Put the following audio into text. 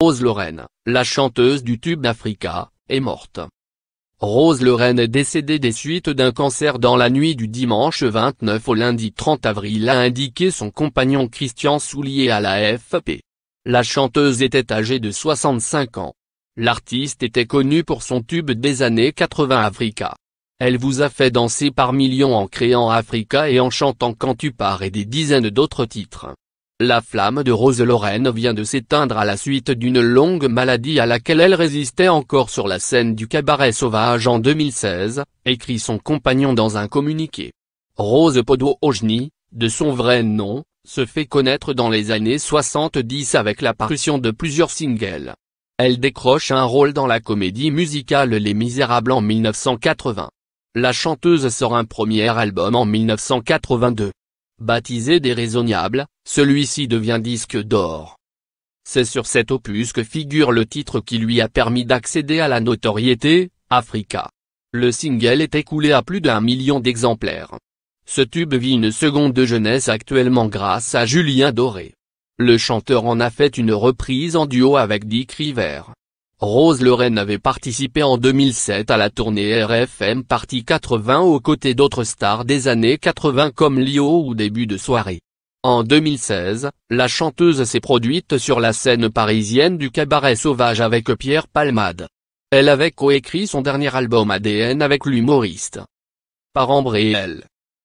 Rose Lorraine, la chanteuse du tube Africa, est morte. Rose Lorraine est décédée des suites d'un cancer dans la nuit du dimanche 29 au lundi 30 avril a indiqué son compagnon Christian Soulier à la FP. La chanteuse était âgée de 65 ans. L'artiste était connue pour son tube des années 80 Africa. Elle vous a fait danser par millions en créant Africa et en chantant Quand tu pars et des dizaines d'autres titres. La flamme de Rose Lorraine vient de s'éteindre à la suite d'une longue maladie à laquelle elle résistait encore sur la scène du cabaret sauvage en 2016, écrit son compagnon dans un communiqué. Rose podo ojny de son vrai nom, se fait connaître dans les années 70 avec l'apparition de plusieurs singles. Elle décroche un rôle dans la comédie musicale Les Misérables en 1980. La chanteuse sort un premier album en 1982. Baptisée Déraisonnable, celui-ci devient disque d'or. C'est sur cet opus que figure le titre qui lui a permis d'accéder à la notoriété, Africa. Le single est écoulé à plus d'un million d'exemplaires. Ce tube vit une seconde de jeunesse actuellement grâce à Julien Doré. Le chanteur en a fait une reprise en duo avec Dick River. Rose Lorraine avait participé en 2007 à la tournée RFM Partie 80 aux côtés d'autres stars des années 80 comme Lio ou début de soirée. En 2016, la chanteuse s'est produite sur la scène parisienne du Cabaret Sauvage avec Pierre Palmade. Elle avait coécrit son dernier album ADN avec l'humoriste. Par elle.